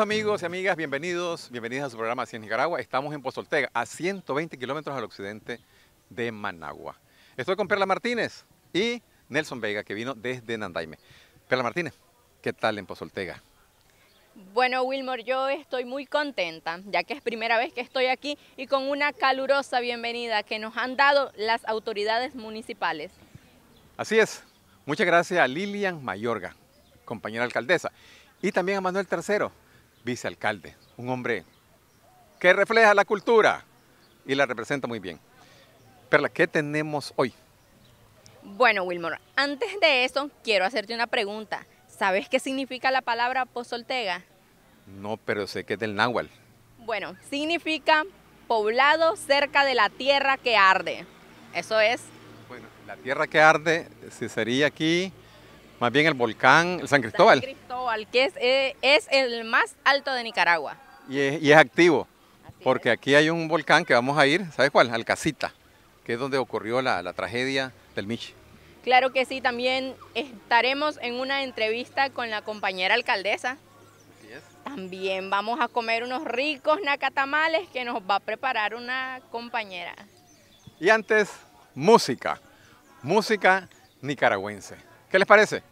amigos y amigas, bienvenidos, bienvenidas a su programa Así en Nicaragua. Estamos en Pozoltega, a 120 kilómetros al occidente de Managua. Estoy con Perla Martínez y Nelson Vega, que vino desde Nandaime. Perla Martínez, ¿qué tal en Pozoltega? Bueno, Wilmore, yo estoy muy contenta, ya que es primera vez que estoy aquí y con una calurosa bienvenida que nos han dado las autoridades municipales. Así es. Muchas gracias a Lilian Mayorga, compañera alcaldesa, y también a Manuel Tercero, vicealcalde, un hombre que refleja la cultura y la representa muy bien. Perla, ¿qué tenemos hoy? Bueno, Wilmore, antes de eso quiero hacerte una pregunta. ¿Sabes qué significa la palabra pozoltega? No, pero sé que es del náhuatl. Bueno, significa poblado cerca de la tierra que arde. Eso es. Bueno, la tierra que arde, si sería aquí, más bien el volcán el San Cristóbal. San Cristóbal, que es, eh, el más alto de Nicaragua. Y es, activo, porque aquí hay un volcán que vamos a ir, ¿sabes cuál? Casita que es donde ocurrió la, tragedia del Michi. Claro que sí, también estaremos en una entrevista con la compañera alcaldesa. También vamos a comer unos ricos nacatamales que nos va a preparar una compañera. Y antes, música. Música nicaragüense. ¿Qué les parece?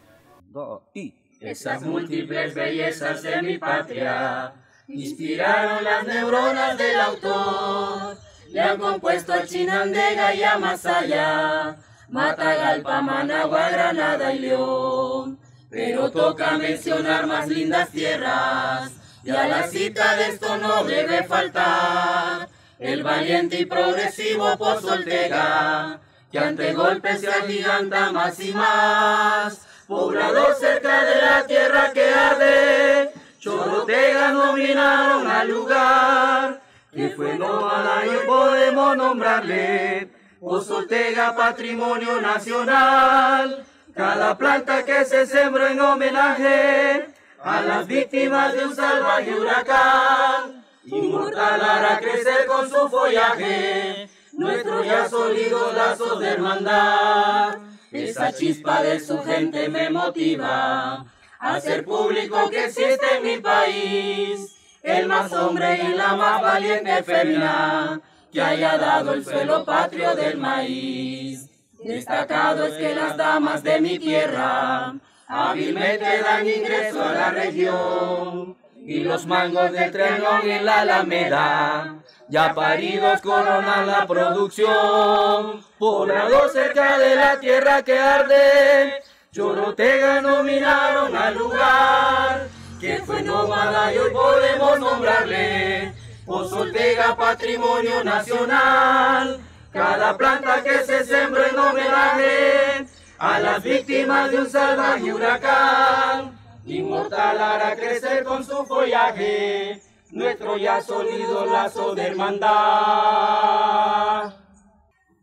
Esas múltiples bellezas de mi patria inspiraron las neuronas del autor. Le han compuesto a Chinandega y a Masaya, Matagalpa, Managua, Granada y León. Pero toca mencionar más lindas tierras, y a la cita de esto no debe faltar el valiente y progresivo Pozoltega que ante golpes se agiganta más y más. Poblador cerca de la tierra que arde, Chorotegas nominaron al lugar, que fue nómada y podemos nombrarle, Ozotega, Patrimonio Nacional. Cada planta que se sembró en homenaje a las víctimas de un salvaje huracán, inmortal hará crecer con su follaje nuestro ya sólido lazo de hermandad. Esa chispa de su gente me motiva a ser público que existe en mi país. El más hombre y la más valiente femina que haya dado el suelo patrio del maíz. Destacado es que las damas de mi tierra hábilmente dan ingreso a la región y los mangos del Trenón en la Alameda, ya paridos coronan la producción. Por dos cerca de la tierra que arde, Chorotega nominaron al lugar, que fue nómada y hoy podemos nombrarle, Pozoltega Patrimonio Nacional. Cada planta que se sembra en homenaje a las víctimas de un salvaje huracán inmortal hará crecer con su follaje nuestro ya sólido lazo de hermandad.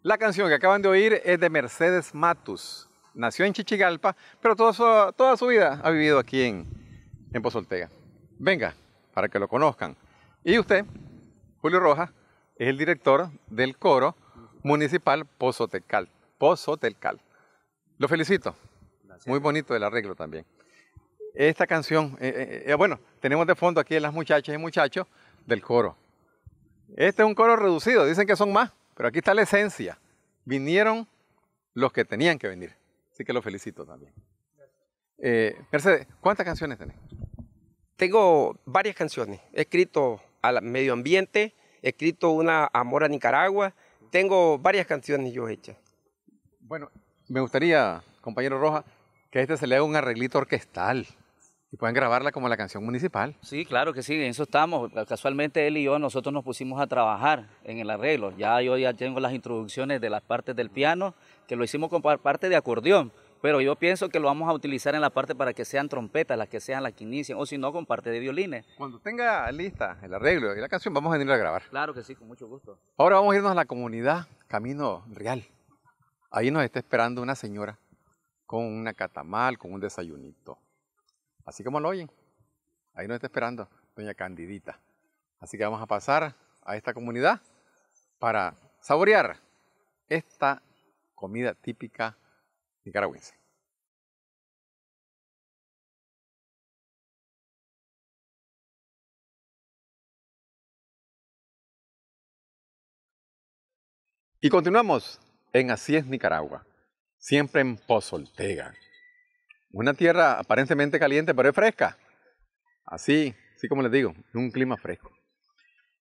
La canción que acaban de oír es de Mercedes Matus. Nació en Chichigalpa, pero toda su, toda su vida ha vivido aquí en, en Pozoltega. Venga, para que lo conozcan. Y usted, Julio Rojas, es el director del coro municipal pozotecal Pozotelcal. Lo felicito. Muy bonito el arreglo también esta canción, eh, eh, eh, bueno, tenemos de fondo aquí las muchachas y muchachos del coro. Este es un coro reducido, dicen que son más, pero aquí está la esencia. Vinieron los que tenían que venir. Así que los felicito también. Mercedes, ¿cuántas canciones tenés? Tengo varias canciones. He escrito al medio ambiente, he escrito una Amor a Nicaragua. Tengo varias canciones yo hechas. Bueno, me gustaría, compañero Roja, que a este se le haga un arreglito orquestal. Y pueden grabarla como la canción municipal. Sí, claro que sí, en eso estamos. Casualmente él y yo, nosotros nos pusimos a trabajar en el arreglo. Ya yo ya tengo las introducciones de las partes del piano, que lo hicimos con parte de acordeón, pero yo pienso que lo vamos a utilizar en la parte para que sean trompetas, las que sean las que inician, o si no, con parte de violines. Cuando tenga lista el arreglo y la canción, vamos a venir a grabar. Claro que sí, con mucho gusto. Ahora vamos a irnos a la comunidad Camino Real. Ahí nos está esperando una señora con una catamal, con un desayunito. Así como lo oyen. Ahí nos está esperando doña Candidita. Así que vamos a pasar a esta comunidad para saborear esta comida típica nicaragüense. Y continuamos en Así es Nicaragua, siempre en Pozoltega. Una tierra aparentemente caliente, pero es fresca. Así, así como les digo, un clima fresco.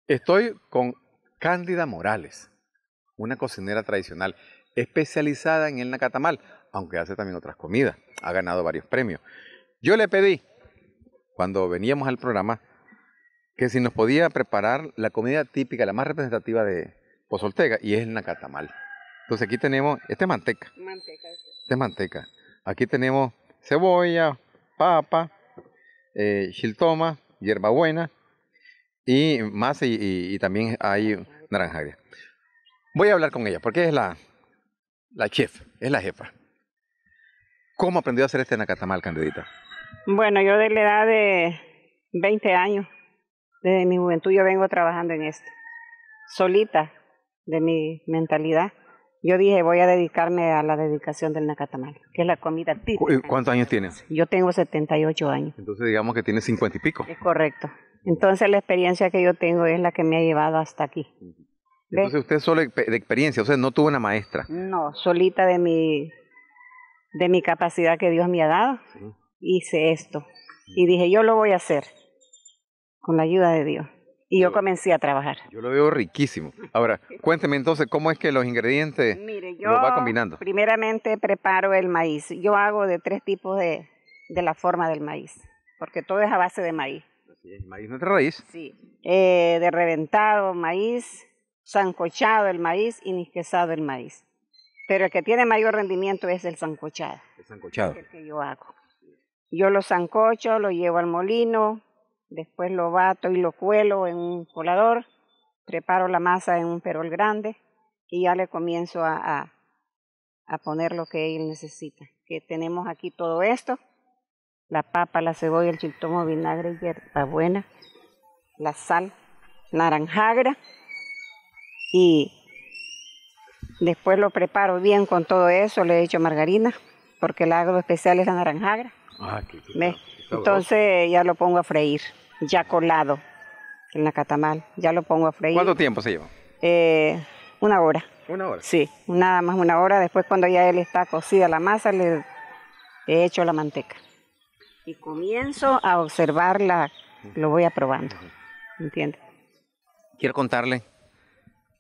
Estoy con Cándida Morales, una cocinera tradicional especializada en el nacatamal, aunque hace también otras comidas. Ha ganado varios premios. Yo le pedí, cuando veníamos al programa, que si nos podía preparar la comida típica, la más representativa de Pozoltega, y es el nacatamal. Entonces aquí tenemos, este manteca. Manteca. Este es manteca. Aquí tenemos cebolla, papa, eh, hierbabuena y más y, también hay naranja Voy a hablar con ella porque es la, la chef, es la jefa. ¿Cómo aprendió a hacer este nacatamal, Candidita? Bueno, yo de la edad de 20 años, desde mi juventud yo vengo trabajando en esto, solita de mi mentalidad. Yo dije, voy a dedicarme a la dedicación del nacatamal, que es la comida típica. Eh, ¿Cuántos años tienes? Yo tengo 78 años. Entonces digamos que tiene 50 y pico. Es correcto. Entonces la experiencia que yo tengo es la que me ha llevado hasta aquí. Entonces usted solo de experiencia, o sea, no tuvo una maestra. No, solita de mi, de mi capacidad que Dios me ha dado, hice esto. Y dije, yo lo voy a hacer, con la ayuda de Dios y yo comencé a trabajar. Yo lo veo riquísimo. Ahora, cuénteme entonces, ¿cómo es que los ingredientes Mire, yo los va combinando? Primeramente preparo el maíz. Yo hago de tres tipos de, la forma del maíz, porque todo es a base de maíz. ¿El maíz nuestra raíz? Sí. Eh, de reventado maíz, sancochado el maíz y nisquesado el maíz. Pero el que tiene mayor rendimiento es el sancochado. El sancochado. que yo hago. Yo lo sancocho, lo llevo al molino, Después lo bato y lo cuelo en un colador, preparo la masa en un perol grande y ya le comienzo a, poner lo que él necesita. Que tenemos aquí todo esto, la papa, la cebolla, el chiltomo, vinagre, buena, la sal, naranjagra y después lo preparo bien con todo eso, le hecho margarina porque el agro especial es la naranjagra. Ah, Entonces ya lo pongo a freír ya colado en la Ya lo pongo a freír. ¿Cuánto tiempo se lleva? Eh, una hora. ¿Una hora? Sí, nada más una hora. Después cuando ya él está cocida la masa, le he hecho la manteca. Y comienzo a observarla, lo voy aprobando. ¿Entiendes? Quiero contarle,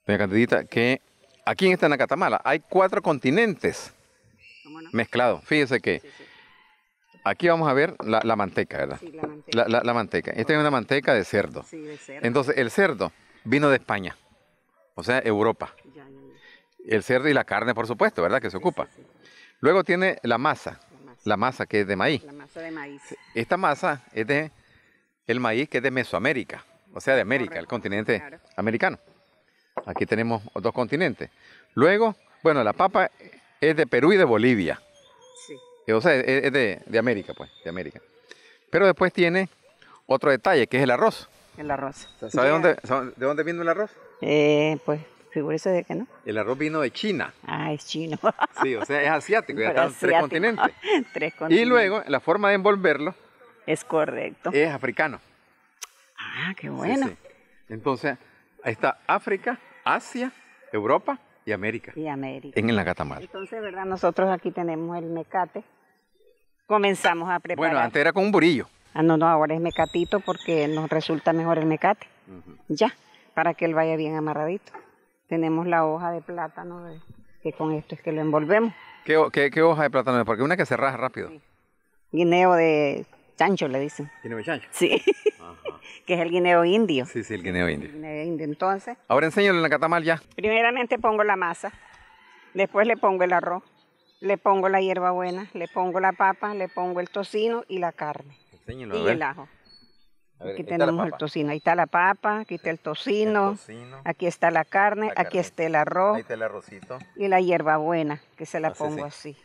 doña Candidita, que aquí en esta Nacatamala hay cuatro continentes mezclados. Fíjese que Aquí vamos a ver la, manteca, ¿verdad? Sí, la manteca. La, manteca. Esta es una manteca de cerdo. Sí, de cerdo. Entonces, el cerdo vino de España, o sea, Europa. El cerdo y la carne, por supuesto, ¿verdad? Que se ocupa. Luego tiene la masa, la masa, que es de maíz. La masa de maíz. Esta masa es de el maíz que es de Mesoamérica, o sea, de América, el continente americano. Aquí tenemos dos continentes. Luego, bueno, la papa es de Perú y de Bolivia. Sí. O sea, e, e, es de, de América, pues, de América. Pero después tiene otro detalle, que es el arroz. El arroz. ¿Sabe de dónde vino el arroz? Eh, pues, figúrese de que no. El arroz vino de China. Ah, es chino. sí, o sea, es asiático, ya están tres continentes. tres continentes. Y luego, la forma de envolverlo. Es correcto. Es africano. Ah, qué bueno. Entonces, ahí está África, Asia, Europa y América. Y América. En el Nagatamar. Entonces, ¿verdad? Nosotros aquí tenemos el mecate. Comenzamos a preparar. Bueno, antes era con un burillo. Ah, no, no, ahora es mecatito porque nos resulta mejor el mecate. Ya, para que él vaya bien amarradito. Tenemos la hoja de plátano, que con esto es que lo envolvemos. ¿Qué, hoja de plátano es? Porque una que se raja rápido. Guineo de chancho le dicen. ¿Guineo chancho? Sí. que es el guineo indio. Sí, sí, el guineo indio. indio, entonces. Ahora enséñale la catamal ya. Primeramente pongo la masa, después le pongo el arroz, le pongo la hierbabuena, le pongo la papa, le pongo el tocino y la carne. Enséñalo, y a el ajo. aquí tenemos el tocino, ahí está la papa, aquí está el tocino, aquí está la carne, aquí está el arroz. Ahí está el arrocito. Y la hierbabuena, que se la ah, pongo así.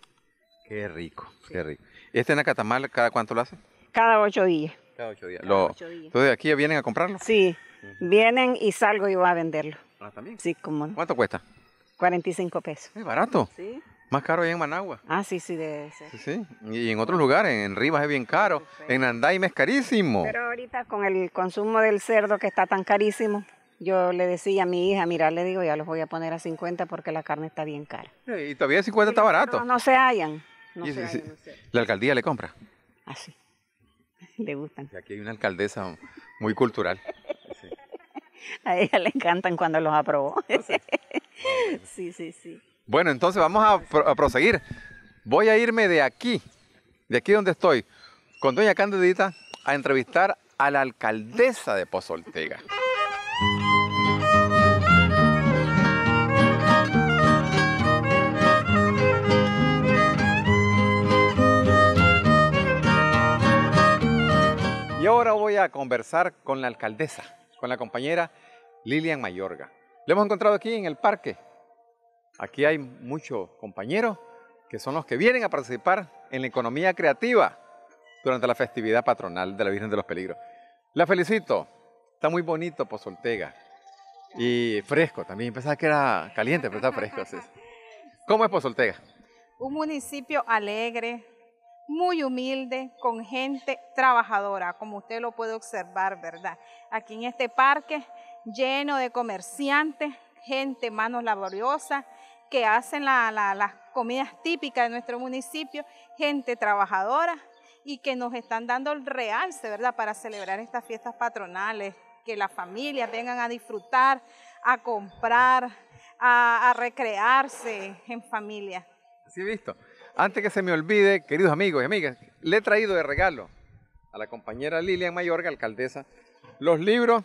Qué rico, qué rico. ¿Este en la catamal cada cuánto lo hace? Cada ocho días. Cada ocho días. Entonces, aquí vienen a comprarlo. Sí, vienen y salgo y voy a venderlo. Ah, también. Sí, como ¿Cuánto cuesta? 45 pesos. Es barato. Sí. Más caro ahí en Managua. Ah, sí, sí, debe ser. Sí, sí. Y en otros lugares, en Rivas es bien caro, en Andaime es carísimo. Pero ahorita con el consumo del cerdo que está tan carísimo, yo le decía a mi hija, mirar, le digo, ya los voy a poner a 50 porque la carne está bien cara. Y todavía 50 está barato. No, se hallan. No se hallan La alcaldía le compra. Así. Ah, le gustan. aquí hay una alcaldesa muy cultural. A ella le encantan cuando los aprobó. Ah, ah, sí, sí, sí. Bueno, entonces vamos a, proseguir. Voy a irme de aquí, de aquí donde estoy, con doña Candidita a entrevistar a la alcaldesa de Pozoltega. Ortega. ahora voy a conversar con la alcaldesa, con la compañera Lilian Mayorga. La hemos encontrado aquí en el parque. Aquí hay muchos compañeros que son los que vienen a participar en la economía creativa durante la festividad patronal de la Virgen de los Peligros. La felicito. Está muy bonito Pozoltega. Y fresco también. Pensaba que era caliente, pero está fresco. ¿Cómo es Pozoltega? Un municipio alegre, muy humilde, con gente trabajadora, como usted lo puede observar, ¿verdad? Aquí en este parque lleno de comerciantes, gente, manos laboriosas, que hacen las comidas típicas de nuestro municipio, gente trabajadora y que nos están dando el realce, ¿verdad?, para celebrar estas fiestas patronales, que las familias vengan a disfrutar, a comprar, a, a recrearse en familia. Así visto. Antes que se me olvide, queridos amigos y amigas, le he traído de regalo a la compañera Lilian Mayorga, alcaldesa, los libros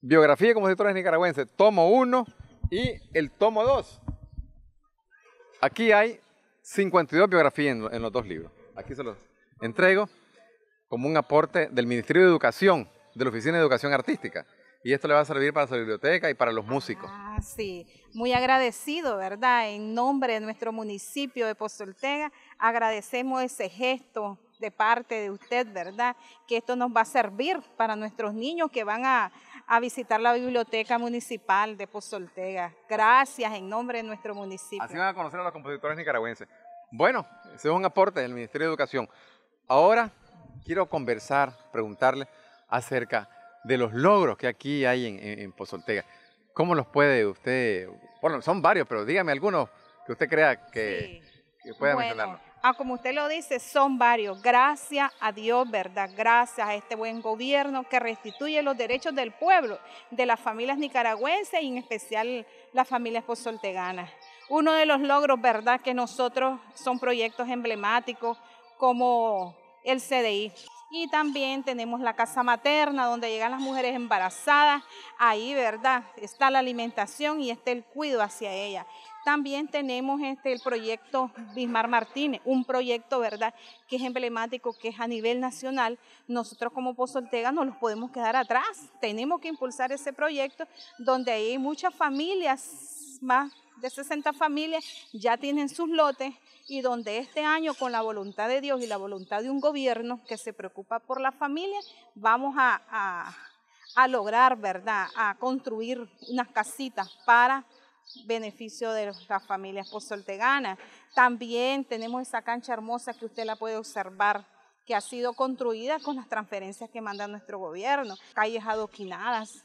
Biografía como Compositores nicaragüenses, tomo 1 y el tomo 2. Aquí hay 52 biografías en los dos libros. Aquí se los entrego como un aporte del Ministerio de Educación, de la Oficina de Educación Artística. Y esto le va a servir para su biblioteca y para los músicos. Sí, muy agradecido, ¿verdad? En nombre de nuestro municipio de Pozoltega, agradecemos ese gesto de parte de usted, ¿verdad? Que esto nos va a servir para nuestros niños que van a, visitar la biblioteca municipal de Pozoltega. Gracias en nombre de nuestro municipio. Así van a conocer a los compositores nicaragüenses. Bueno, ese es un aporte del Ministerio de Educación. Ahora quiero conversar, preguntarle acerca de los logros que aquí hay en, en, en Pozoltega. ¿Cómo los puede usted? Bueno, son varios, pero dígame algunos que usted crea que, pueda bueno, Ah, como usted lo dice, son varios. Gracias a Dios, ¿verdad? Gracias a este buen gobierno que restituye los derechos del pueblo, de las familias nicaragüenses y en especial las familias pozolteganas. Uno de los logros, ¿verdad? Que nosotros son proyectos emblemáticos como el CDI y también tenemos la casa materna donde llegan las mujeres embarazadas, ahí, ¿verdad? Está la alimentación y está el cuidado hacia ella. También tenemos este, el proyecto Bismar Martínez, un proyecto, ¿verdad?, que es emblemático, que es a nivel nacional. Nosotros como Pozo Ortega no los podemos quedar atrás. Tenemos que impulsar ese proyecto donde hay muchas familias más de 60 familias ya tienen sus lotes y donde este año con la voluntad de Dios y la voluntad de un gobierno que se preocupa por la familia, vamos a, lograr, ¿verdad?, a construir unas casitas para beneficio de las familias posolteganas. También tenemos esa cancha hermosa que usted la puede observar que ha sido construida con las transferencias que manda nuestro gobierno, calles adoquinadas,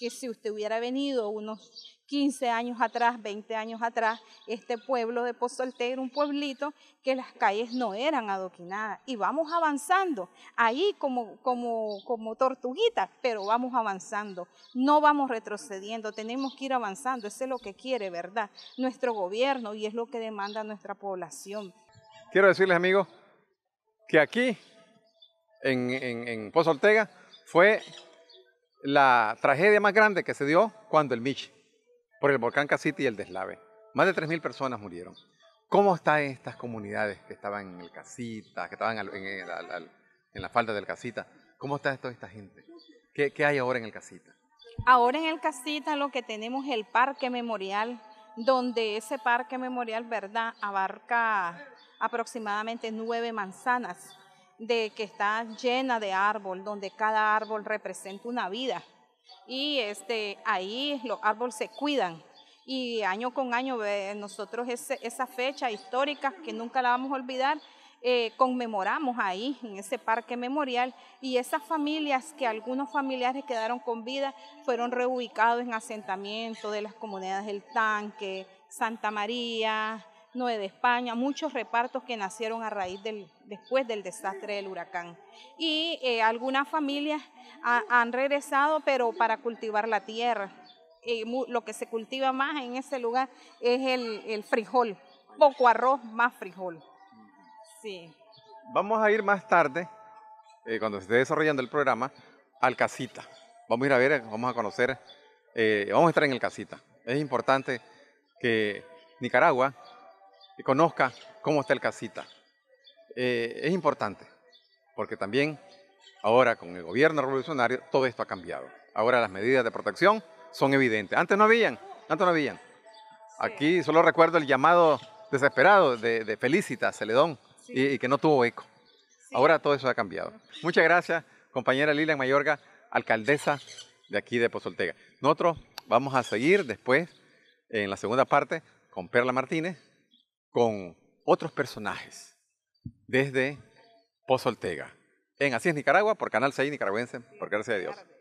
que si usted hubiera venido unos 15 años atrás, 20 años atrás, este pueblo de Ortega era un pueblito que las calles no eran adoquinadas. Y vamos avanzando, ahí como, como, como tortuguitas, pero vamos avanzando, no vamos retrocediendo, tenemos que ir avanzando, eso es lo que quiere, ¿verdad? Nuestro gobierno y es lo que demanda nuestra población. Quiero decirles, amigos, que aquí, en, Pozo en fue la tragedia más grande que se dio cuando el Mich, por el volcán Casita y el deslave. Más de 3.000 personas murieron. ¿Cómo están estas comunidades que estaban en el Casita, que estaban eh, en, la falda del Casita? ¿Cómo está toda esta gente? ¿Qué, hay ahora en el Casita? Ahora en el Casita lo que tenemos es el parque memorial, donde ese parque memorial, ¿verdad?, abarca aproximadamente nueve manzanas de que está llena de árbol, donde cada árbol representa una vida. Y este, ahí los árboles se cuidan. Y año con año nosotros esa fecha histórica que nunca la vamos a olvidar, eh, conmemoramos ahí, en ese parque memorial, y esas familias que algunos familiares quedaron con vida fueron reubicados en asentamientos de las comunidades del Tanque, Santa María, Nueva de España, muchos repartos que nacieron a raíz del, después del desastre del huracán. Y eh, algunas familias han regresado, pero para cultivar la tierra. lo que se cultiva más en ese lugar es el, frijol, poco arroz, más frijol. Sí. Vamos a ir más tarde, eh, cuando se esté desarrollando el programa, al casita. Vamos a ir a ver, vamos a conocer, eh, vamos a estar en el casita. Es importante que Nicaragua y conozca cómo está el casita. Eh, es importante, porque también ahora con el gobierno revolucionario todo esto ha cambiado. Ahora las medidas de protección son evidentes. Antes no habían, antes no habían. Aquí solo recuerdo el llamado desesperado de, Felicita Celedón y, que no tuvo eco. Ahora todo eso ha cambiado. Muchas gracias, compañera Lilian Mayorga, alcaldesa de aquí de Pozoltega. Nosotros vamos a seguir después en la segunda parte con Perla Martínez, con otros personajes desde Pozo Ortega. En Así es Nicaragua, por Canal 6 Nicaragüense, por gracia de Dios.